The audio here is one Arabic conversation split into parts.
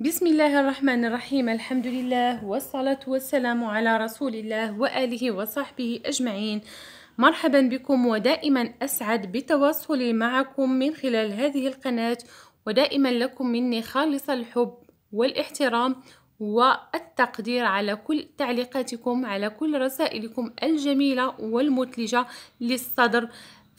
بسم الله الرحمن الرحيم الحمد لله والصلاة والسلام على رسول الله وآله وصحبه أجمعين مرحبا بكم ودائما أسعد بتواصلي معكم من خلال هذه القناة ودائما لكم مني خالص الحب والاحترام والتقدير على كل تعليقاتكم على كل رسائلكم الجميلة والمتلجة للصدر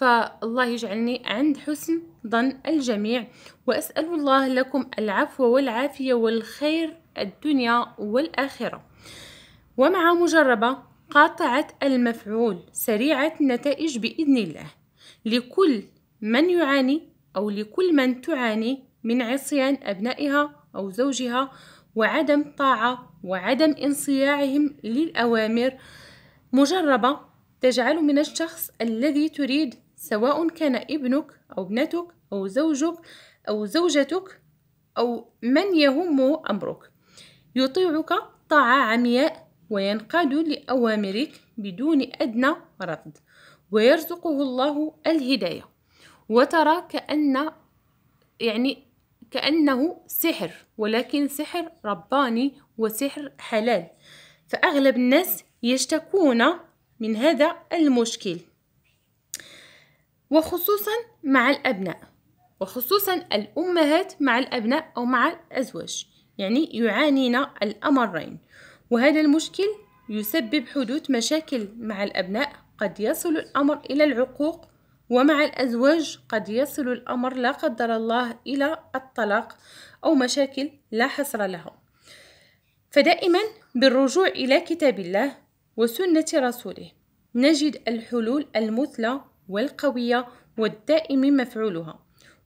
فالله يجعلني عند حسن ظن الجميع وأسأل الله لكم العفو والعافية والخير الدنيا والآخرة ومع مجربة قاطعة المفعول سريعة النتائج بإذن الله لكل من يعاني أو لكل من تعاني من عصيان أبنائها أو زوجها وعدم طاعة وعدم انصياعهم للأوامر مجربة تجعل من الشخص الذي تريد سواء كان ابنك أو ابنتك أو زوجك أو زوجتك أو من يهم أمرك يطيعك طاعة عمياء وينقاد لأوامرك بدون أدنى رفض ويرزقه الله الهداية وترى كأن يعني كأنه سحر ولكن سحر رباني وسحر حلال فأغلب الناس يشتكون من هذا المشكل وخصوصا مع الأبناء وخصوصا الأمهات مع الأبناء أو مع الأزواج يعني يعانين الأمرين وهذا المشكل يسبب حدوث مشاكل مع الأبناء قد يصل الأمر إلى العقوق ومع الأزواج قد يصل الأمر لا قدر الله إلى الطلاق أو مشاكل لا حصر لها فدائما بالرجوع إلى كتاب الله وسنة رسوله نجد الحلول المثلى والقوية والدائم مفعولها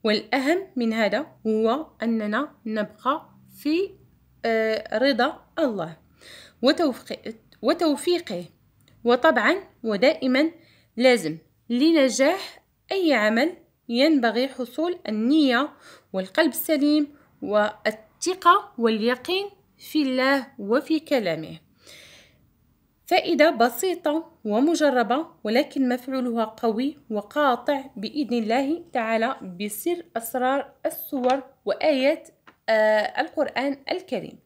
والأهم من هذا هو أننا نبقى في آه، رضا الله وتوفيقه وطبعا ودائما لازم لنجاح أي عمل ينبغي حصول النية والقلب السليم والثقة واليقين في الله وفي كلامه فائدة بسيطة ومجربة ولكن مفعولها قوي وقاطع بإذن الله تعالى بسر أسرار السور وآيات آه القرآن الكريم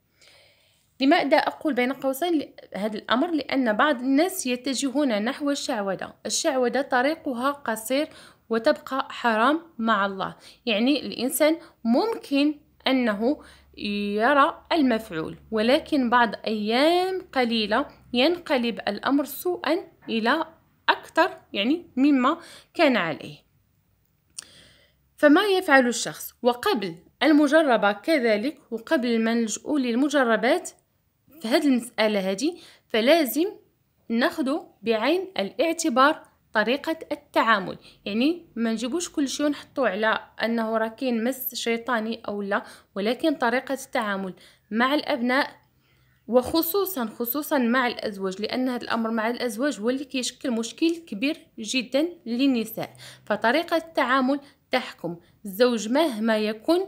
لماذا أقول بين قوسين هذا الأمر؟ لأن بعض الناس يتجهون نحو الشعوذة الشعوذة طريقها قصير وتبقى حرام مع الله يعني الإنسان ممكن أنه يرى المفعول ولكن بعد أيام قليلة ينقلب الأمر سوءا إلى أكثر يعني مما كان عليه فما يفعل الشخص وقبل المجربة كذلك وقبل ما نلجؤ للمجربات في هذه المسألة هذه فلازم ناخذ بعين الاعتبار طريقة التعامل يعني ما نجيبوش كل شيء ونحطوه على أنه راه كاين مس شيطاني أو لا ولكن طريقة التعامل مع الأبناء وخصوصا خصوصا مع الازواج لان هذا الامر مع الازواج هو اللي كيشكل مشكل كبير جدا للنساء فطريقه التعامل تحكم الزوج مهما يكن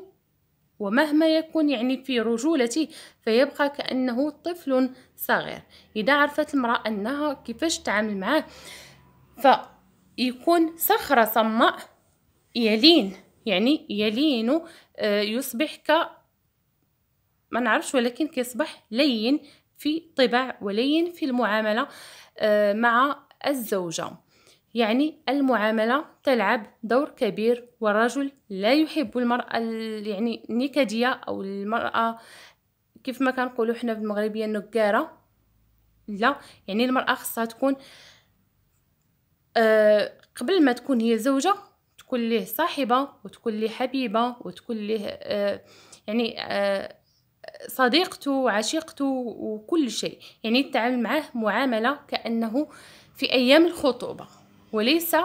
ومهما يكون يعني في رجولته فيبقى كأنه طفل صغير إذا عرفت المرأة أنها كيفاش تعامل معاه فيكون صخرة صماء يلين يعني يلين آه، يصبح ك ما نعرفش ولكن كيصبح لين في طبع ولين في المعاملة آه، مع الزوجة يعني المعاملة تلعب دور كبير والرجل لا يحب المرأة يعني النكدية أو المرأة كيف ما كنقولوا إحنا بالمغربية النقارة لا يعني المرأة خصها تكون آه، قبل ما تكون هي زوجة تكون ليه صاحبة وتكون ليه حبيبة وتكون ليه آه، يعني صديقته وعشيقته وكل شيء يعني يتعامل معاه معاملة كأنه في أيام الخطوبة وليس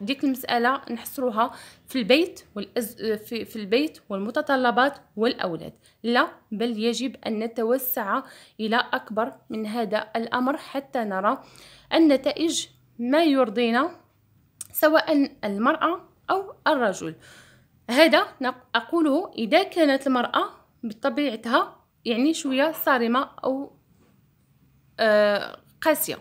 ديك المسألة نحصروها في البيت والأز... في... في البيت والمتطلبات والأولاد لا بل يجب أن نتوسع إلى أكبر من هذا الأمر حتى نرى النتائج ما يرضينا سواء المرأة أو الرجل هذا أقوله إذا كانت المرأة بطبيعتها يعني شوية صارمة أو آه، قاسية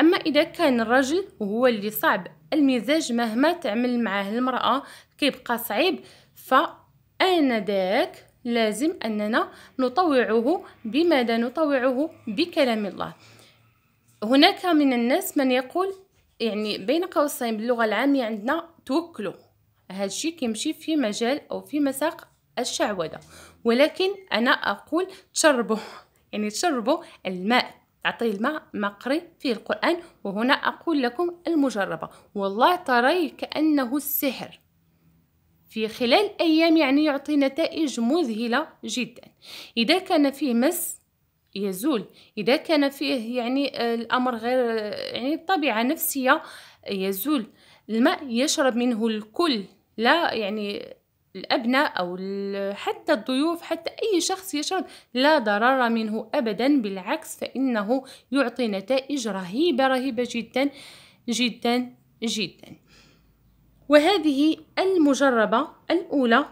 أما إذا كان الرجل وهو اللي صعب المزاج مهما تعمل معاه المرأة كيبقى صعيب فآنذاك لازم أننا نطوعه بماذا نطوعه بكلام الله هناك من الناس من يقول يعني بين قوسين باللغة العامية عندنا توكلوا هذا الشيء كيمشي في مجال أو في مساق الشعوذة ولكن أنا أقول تشربوا يعني تشربوا الماء تعطيه الماء مقري فيه القرآن وهنا أقول لكم المجربة والله تري كأنه السحر في خلال أيام يعني يعطي نتائج مذهلة جدا إذا كان فيه مس يزول إذا كان فيه يعني آه، الأمر غير آه، يعني طبيعة نفسية يزول الماء يشرب منه الكل لا يعني الأبناء أو حتى الضيوف حتى أي شخص يشرب لا ضرر منه أبدا بالعكس فإنه يعطي نتائج رهيبة رهيبة جدا جدا جدا وهذه المجربة الأولى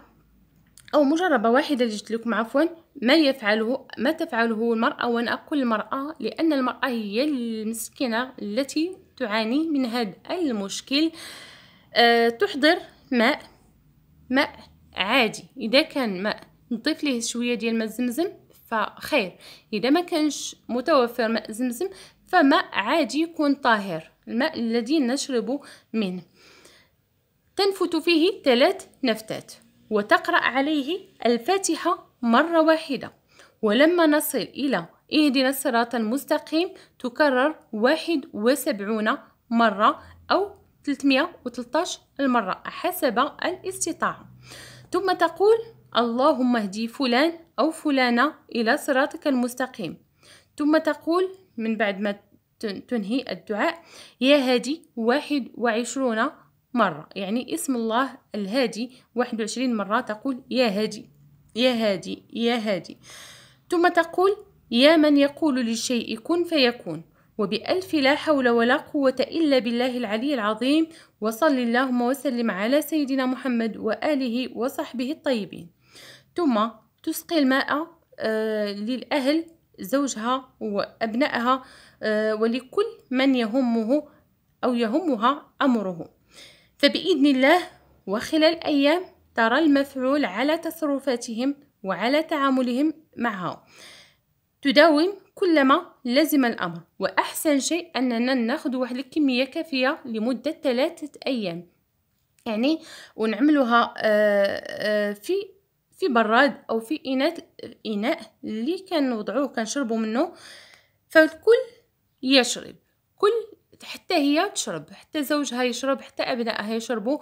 أو مجربة واحدة اللي جبت لكم عفوا ما يفعله ما تفعله المرأة وأنا أقول المرأة لأن المرأة هي المسكينة التي تعاني من هذا المشكل أه تحضر ماء ماء عادي اذا كان ماء نضيف ليه شويه ديال ماء زمزم فخير اذا ما كانش متوفر ماء زمزم فماء عادي يكون طاهر الماء الذي نشرب منه تنفت فيه ثلاث نفتات وتقرأ عليه الفاتحة مرة واحدة ولما نصل إلى اهدنا الصراط المستقيم تكرر واحد وسبعون مرة أو 313 المرة حسب الاستطاعة ثم تقول اللهم اهدي فلان أو فلانة إلى صراطك المستقيم ثم تقول من بعد ما تنهي الدعاء يا هادي واحد وعشرون مرة يعني اسم الله الهادي واحد وعشرين مرة تقول يا هادي يا هادي يا هادي ثم تقول يا من يقول للشيء كن فيكون وبألف لا حول ولا قوة إلا بالله العلي العظيم وصل اللهم وسلم على سيدنا محمد وآله وصحبه الطيبين ثم تسقي الماء آه، للأهل زوجها وأبنائها آه، ولكل من يهمه أو يهمها أمره فبإذن الله وخلال أيام ترى المفعول على تصرفاتهم وعلى تعاملهم معها تداوم كلما لزم الأمر وأحسن شيء أننا ناخد واحد الكمية كافية لمدة ثلاثة أيام يعني ونعملوها آه، آه، في في براد أو في إناء إناء اللي كنوضعوه كنشربو منه فالكل يشرب كل حتى هي تشرب حتى زوجها يشرب حتى أبنائها يشربوا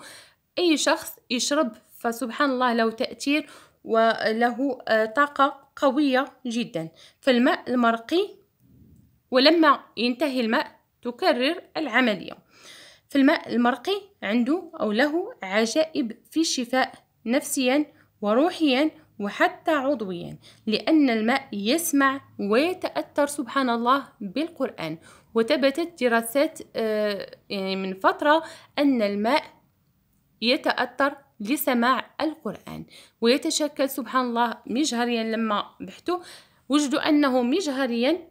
أي شخص يشرب فسبحان الله له تأثير وله آه، طاقة قوية جدا فالماء المرقي ولما ينتهي الماء تكرر العملية فالماء المرقي عنده أو له عجائب في الشفاء نفسيا وروحيا وحتى عضويا لأن الماء يسمع ويتأثر سبحان الله بالقرآن وثبتت دراسات آه، يعني من فترة أن الماء يتأثر لسماع القرآن ويتشكل سبحان الله مجهريا لما بحثوا وجدوا أنه مجهريا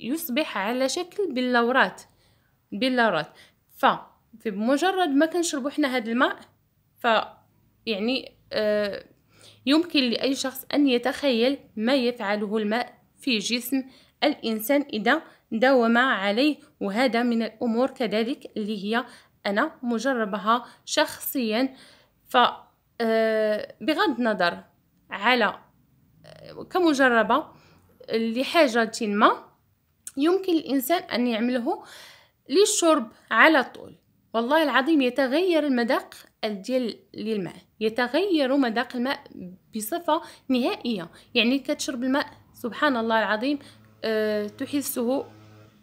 يصبح على شكل بلورات بلورات فبمجرد ما كنشربوا حنا هذا الماء ف يعني آه، يمكن لأي شخص أن يتخيل ما يفعله الماء في جسم الإنسان إذا داوم عليه وهذا من الأمور كذلك اللي هي أنا مجربها شخصيا ف آه، بغض النظر على آه، كمجربه لحاجه ما يمكن الانسان ان يعمله للشرب على طول والله العظيم يتغير المذاق ديال الماء يتغير مذاق الماء بصفه نهائيه يعني كتشرب الماء سبحان الله العظيم أه تحسه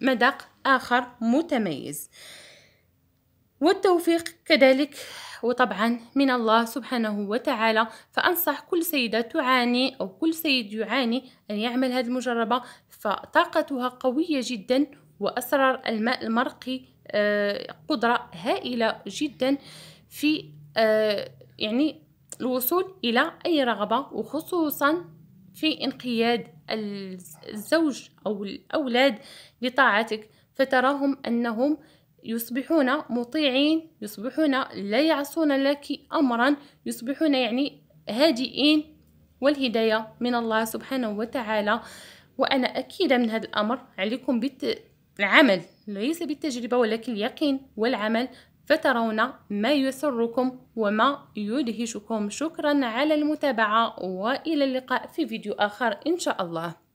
مذاق اخر متميز والتوفيق كذلك وطبعا من الله سبحانه وتعالى فأنصح كل سيدة تعاني أو كل سيد يعاني أن يعمل هذه المجربة فطاقتها قوية جدا وأسرار الماء المرقي آه، قدرة هائلة جدا في آه، يعني الوصول إلى أي رغبة وخصوصا في انقياد الزوج أو الأولاد لطاعتك فتراهم أنهم يصبحون مطيعين يصبحون لا يعصون لك أمرا يصبحون يعني هادئين والهداية من الله سبحانه وتعالى وأنا أكيدة من هذا الأمر عليكم بالعمل ليس بالتجربة ولكن اليقين والعمل فترون ما يسركم وما يدهشكم شكرا على المتابعة وإلى اللقاء في فيديو آخر إن شاء الله